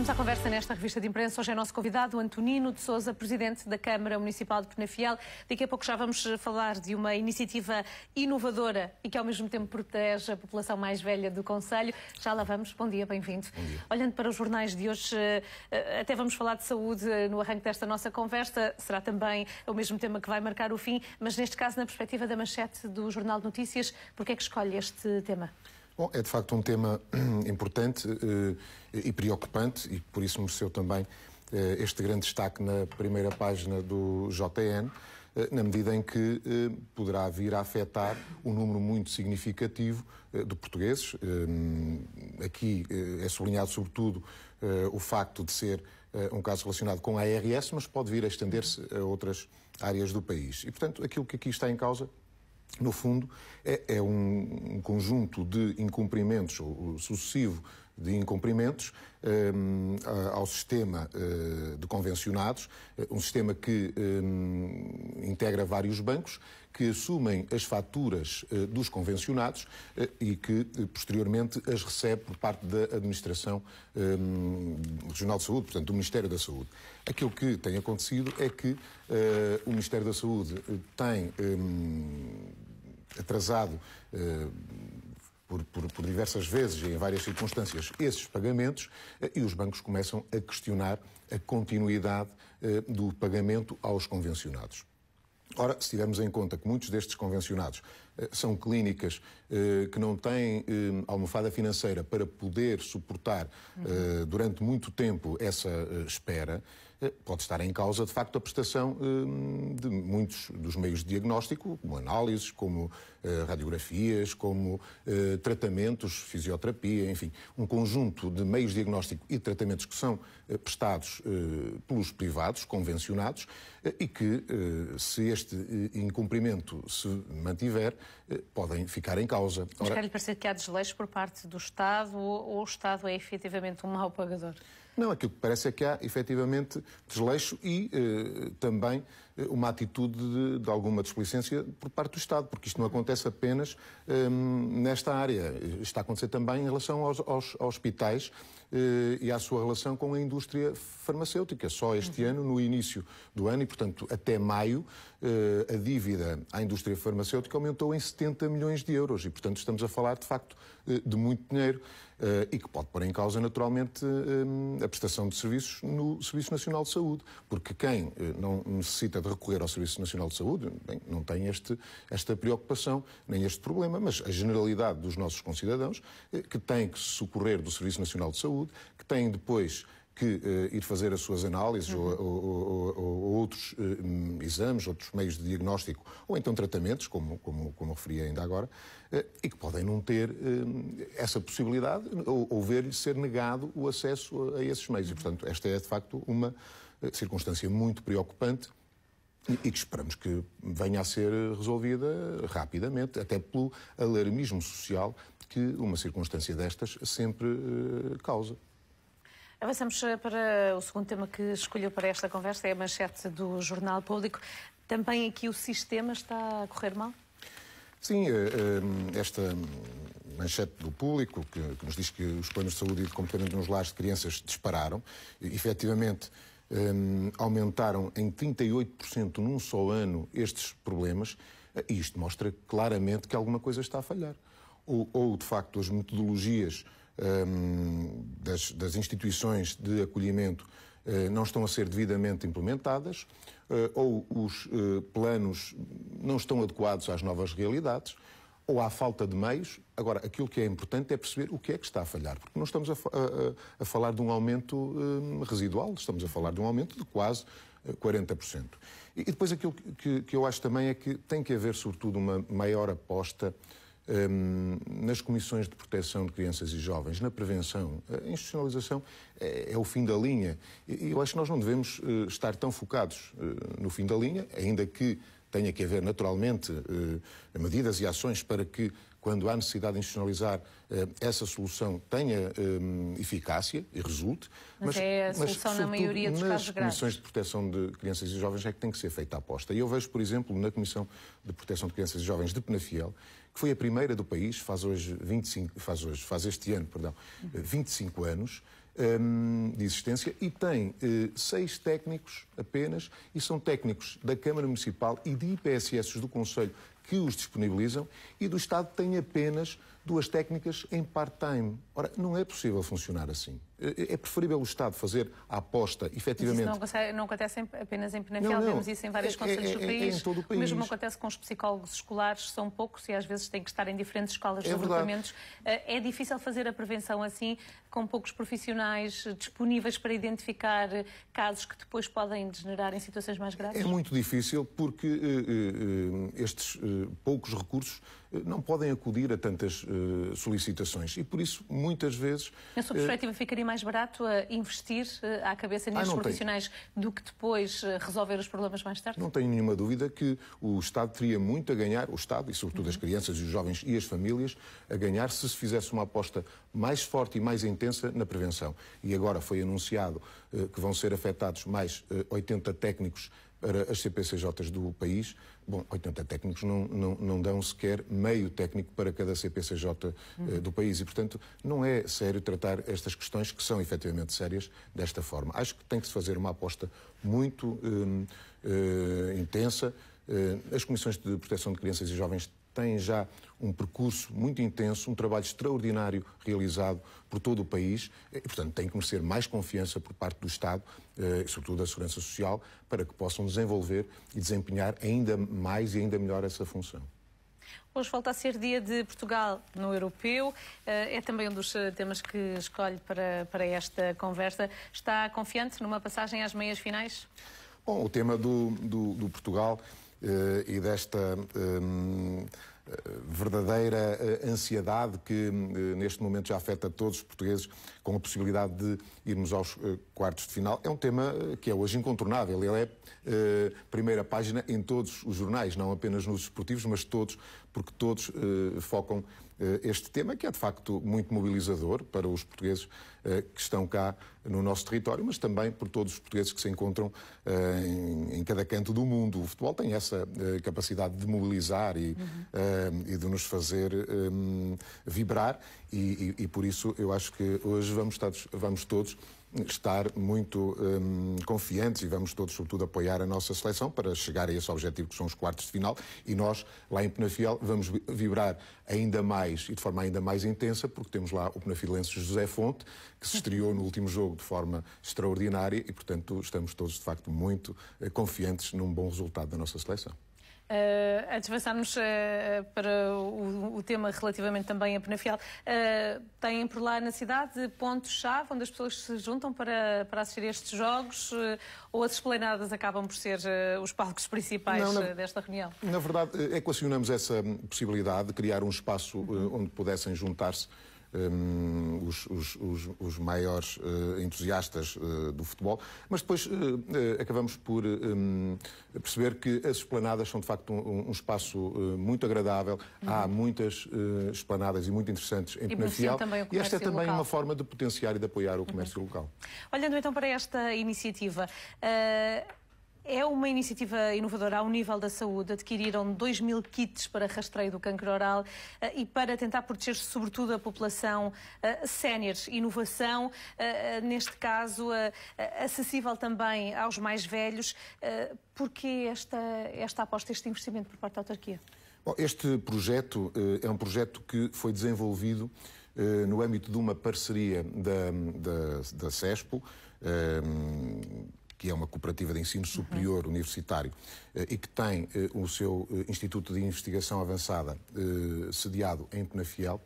Vamos à conversa nesta revista de imprensa. Hoje é nosso convidado Antonino de Souza, presidente da Câmara Municipal de Penafiel. Daqui a pouco já vamos eh, falar de uma iniciativa inovadora e que ao mesmo tempo protege a população mais velha do Conselho. Já lá vamos. Bom dia, bem-vindo. Olhando para os jornais de hoje, eh, eh, até vamos falar de saúde no arranque desta nossa conversa. Será também o mesmo tema que vai marcar o fim, mas neste caso na perspectiva da manchete do Jornal de Notícias. Porquê é que escolhe este tema? Bom, é de facto um tema hum, importante eh, e preocupante e por isso mereceu também eh, este grande destaque na primeira página do JN, eh, na medida em que poderá vir a afetar um número muito significativo de portugueses. Aqui é sublinhado, sobretudo, o facto de ser um caso relacionado com a ARS, mas pode vir a estender-se a outras áreas do país. E, portanto, aquilo que aqui está em causa no fundo, é, é um, um, conjunto de incumprimentos, ou, sucessivo de incumprimentos, um, ehm, ao sistema uh, de convencionados, eh, um sistema que um, ehm, integra vários bancos que assumem as faturas uh, dos convencionados uh, e que posteriormente as recebe por parte da Administração ehm, Regional de Saúde, portanto do Ministério da Saúde. Aquilo que tem acontecido é que o Ministério da Saúde tem atrasado eh, por, por, por, diversas vezes e em várias circunstâncias esses pagamentos eh, e os bancos começam a questionar a continuidade eh, do pagamento aos convencionados. Ora, se tivermos em conta que muitos destes convencionados eh, são clínicas eh, que não têm eh, almofada financeira para poder suportar durante muito tempo essa espera, pode estar em causa, de facto, a prestação de muitos dos meios de diagnóstico, como análises, como radiografias, como tratamentos, fisioterapia, enfim, um conjunto de meios de diagnóstico e tratamentos que são prestados pelos privados, convencionados, e que, se este incumprimento se mantiver, eh, podem ficar em causa. Mas quer lhe parecer que há desleixo por parte do Estado ou, o Estado é efetivamente um mau pagador? Não, aquilo que parece é que há efetivamente desleixo e eh, também uma atitude de, de alguma desplicência por parte do Estado, porque isto não acontece apenas hum, nesta área. Está a acontecer também em relação aos, aos, aos hospitais eh, e à sua relação com a indústria farmacêutica. Só este uhum. ano, no início do ano, e portanto até maio, eh, a dívida à indústria farmacêutica aumentou em 70 milhões de euros e, portanto, estamos a falar de facto eh, de muito dinheiro e que pode pôr em causa naturalmente hum, a prestação de serviços no Serviço Nacional de Saúde, porque quem não necessita de recorrer ao Serviço Nacional de Saúde bem, não tem este, esta preocupação, nem este problema, mas a generalidade dos nossos concidadãos, eh, que têm que se socorrer do Serviço Nacional de Saúde, que têm depois que uh, ir fazer as suas análises uhum. ou, ou, ou, ou, outros uh, exames, outros meios de diagnóstico, ou então tratamentos, como, como, como referi ainda agora, uh, e que podem não ter essa possibilidade ou, ou ver-lhe ser negado o acesso a, a esses meios. E, portanto, esta é de facto uma circunstância muito preocupante e que esperamos que venha a ser resolvida rapidamente, até pelo alarmismo social que uma circunstância destas sempre eh, causa. Avançamos eh, para o segundo tema que escolheu para esta conversa, é a manchete do Jornal Público. Também aqui o sistema está a correr mal? Sim, eh, esta manchete do público, que nos diz que os planos de saúde e de competência nos lares de crianças dispararam, efetivamente um, aumentaram em 38% num só ano estes problemas, e isto mostra claramente que alguma coisa está a falhar. Ou, ou de facto, as metodologias um, das, das, instituições de acolhimento eh, não estão a ser devidamente implementadas, eh, ou os eh, planos não estão adequados às novas realidades ou há falta de meios. Agora, aquilo que é importante é perceber o que é que está a falhar, porque não estamos a, a, a falar de um aumento um, residual, estamos a falar de um aumento de quase 40%. Eh, e, e depois aquilo que, que, eu acho também é que tem que haver, sobretudo, uma maior aposta um, nas comissões de proteção de crianças e jovens, na prevenção. A institucionalização é, é o fim da linha. E eu acho que nós não devemos uh, estar tão focados uh, no fim da linha, ainda que tenha que haver naturalmente eh, medidas e ações para que, quando há necessidade de institucionalizar, eh, essa solução tenha eh, eficácia e resulte. Mas, mas é a solução mas, na maioria dos casos graves. Nas comissões de proteção de crianças e jovens é que tem que ser feita a aposta. E eu vejo, por exemplo, na Comissão de Proteção de Crianças e Jovens de Penafiel, que foi a primeira do país, faz hoje 25, faz hoje, faz este ano, perdão, 25 anos, um, ehm, de existência e tem uh, seis técnicos apenas, e são técnicos da Câmara Municipal e de IPSS do Conselho que os disponibilizam, e do Estado tem apenas duas técnicas em part-time. Ora, não é possível funcionar assim. É, é preferível o Estado fazer a aposta, efetivamente. Mas isso não, não acontece apenas em Penafiel, não, não. vemos isso em vários é, é conselhos é, do país. É, é, em todo o país. O mesmo acontece com os psicólogos escolares, são poucos e às vezes têm que estar em diferentes escolas de agrupamentos. Eh, é difícil fazer a prevenção assim, com poucos profissionais disponíveis para identificar casos que depois podem degenerar em situações mais graves? É muito difícil porque uh, uh, estes uh, poucos recursos não podem acudir a tantas uh, solicitações e, por isso, muitas vezes... Na sua eh, perspectiva, uh, ficaria mais barato investir uh, à cabeça nestes ah, profissionais tenho. do que depois resolver os problemas mais tarde? Não tenho nenhuma dúvida que o Estado teria muito a ganhar, o Estado e, sobretudo, uhum. as crianças e os jovens e as famílias, a ganhar se se fizesse uma aposta mais forte e mais intensa na prevenção. E agora foi anunciado que vão ser afetados mais 80 técnicos para as CPCJs do país, bom, 80 técnicos não, não, não dão sequer meio técnico para cada CPCJ eh, uhum. do país e, portanto, não é sério tratar estas questões, que são efetivamente sérias, desta forma. Acho que tem que se fazer uma aposta muito hum, eh, intensa. Eh, as comissões de proteção de crianças e jovens tem já um percurso muito intenso, um trabalho extraordinário realizado por todo o país e, portanto, tem que merecer mais confiança por parte do Estado, eh, sobretudo da Segurança Social, para que possam desenvolver e desempenhar ainda mais e ainda melhor essa função. Hoje volta a ser dia de Portugal no Europeu. Eh, é também um dos eh, temas que escolhe para, para esta conversa. Está confiante numa passagem às meias finais? Bom, o tema do, do, do Portugal eh, e desta eh, verdadeira eh, ansiedade que neste momento já afeta todos os portugueses com a possibilidade de irmos aos quartos de final. É um tema que é hoje incontornável. Ele é primeira página em todos os jornais, não apenas nos esportivos, mas todos porque todos eh, focam eh, este tema, que é de facto muito mobilizador para os portugueses eh, que estão cá no nosso território, mas também por todos os portugueses que se encontram em, em, cada canto do mundo. O futebol tem essa capacidade de mobilizar e, uhum. e de nos fazer vibrar, e, e, e, por isso eu acho que hoje vamos, todos vamos todos estar muito hum, confiantes e vamos todos, sobretudo, apoiar a nossa seleção para chegar a esse objetivo que são os quartos de final. E nós, lá em Penafiel, vamos vibrar ainda mais e de forma ainda mais intensa, porque temos lá o penafilense José Fonte, que se estreou no último jogo de forma extraordinária e, portanto, estamos todos, de facto, muito eh, confiantes num bom resultado da nossa seleção. Uh, antes de avançarmos uh, para o, o, tema relativamente também a Penafiel, uh, têm por lá na cidade pontos-chave onde as pessoas se juntam para, para assistir estes jogos ou as esplanadas acabam por ser os palcos principais Não, na, desta reunião? Na verdade, equacionamos essa possibilidade de criar um espaço uhum. onde pudessem juntar-se um, os, os, os, os, maiores uh, entusiastas uh, do futebol, mas depois uh, acabamos por um, perceber que as esplanadas são de facto um, um espaço muito agradável. Uhum. Há muitas esplanadas e muito interessantes em Penafiel. E esta é também local. uma forma de potenciar e de apoiar o uhum. comércio uhum. local. Olhando então para esta iniciativa. É uma iniciativa inovadora ao nível da saúde. Adquiriram 2 mil kits para rastreio do câncer oral eh, e para tentar proteger sobretudo a população eh, sénior. Inovação, eh, neste caso, acessível também aos mais velhos. Porquê esta, esta aposta, este investimento por parte da autarquia? Bom, este projeto é um projeto que foi desenvolvido no âmbito de uma parceria da, da, da CESPO que é uma cooperativa de ensino uhum. superior uhum. universitário eh, e que tem eh, o seu eh, Instituto de Investigação Avançada sediado em Penafiel.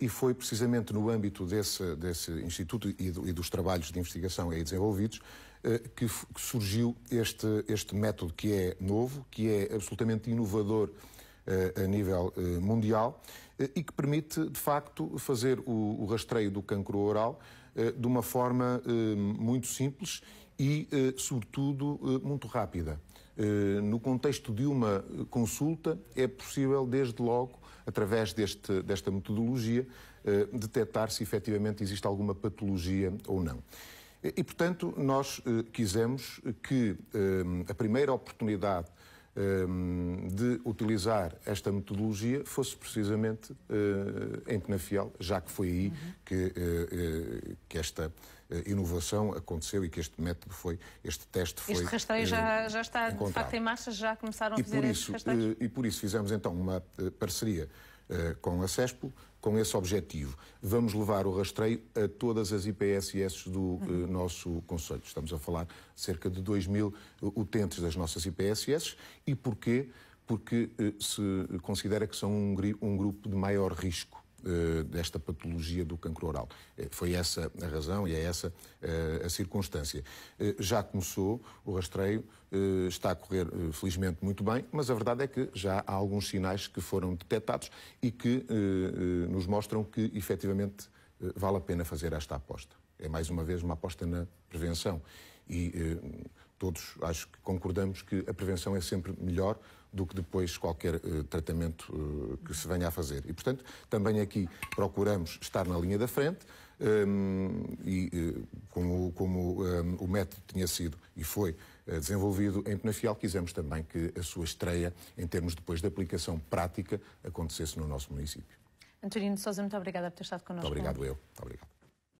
E foi precisamente no âmbito desse, desse instituto e, do, e dos trabalhos de investigação aí desenvolvidos que, que surgiu este, este método que é novo, que é absolutamente inovador a nível mundial eh, e que permite, de facto, fazer o, o rastreio do cancro oral eh, de uma forma eh, muito simples e, sobretudo, muito rápida. No contexto de uma consulta, é possível, desde logo, através deste, desta metodologia, detectar se efetivamente existe alguma patologia ou não. E, portanto, nós quisemos que a primeira oportunidade Ehm, de utilizar esta metodologia fosse precisamente eh, em Penafiel, já que foi aí que, eh, eh, que esta inovação aconteceu e que este método foi, este teste foi. Este rastreio já, já está encontrado. de facto em marcha, já começaram a fazer e por isso, E por isso fizemos então uma parceria eh, com a CESPO, com esse objetivo. Vamos levar o rastreio a todas as IPSS do eh, uhum. nosso Conselho. Estamos a falar cerca de 2 mil utentes das nossas IPSS. E porquê? Porque eh, se considera que são um, um grupo de maior risco eh, desta patologia do cancro oral. Eh, foi essa a razão e é essa eh, a circunstância. Já começou o rastreio, está a correr felizmente muito bem, mas a verdade é que já há alguns sinais que foram detectados e que nos mostram que efetivamente vale a pena fazer esta aposta. É mais uma vez uma aposta na prevenção e todos acho que concordamos que a prevenção é sempre melhor do que depois qualquer uh, tratamento uh, que se venha a fazer. E, portanto, também aqui procuramos estar na linha da frente um, ehm, e, uh, como, como um, ehm, o método tinha sido e foi desenvolvido em Penafiel, quisemos também que a sua estreia, em termos depois de aplicação prática, acontecesse no nosso município. Antonino Sousa, muito obrigada por ter estado connosco. Muito obrigado eu. Muito obrigado.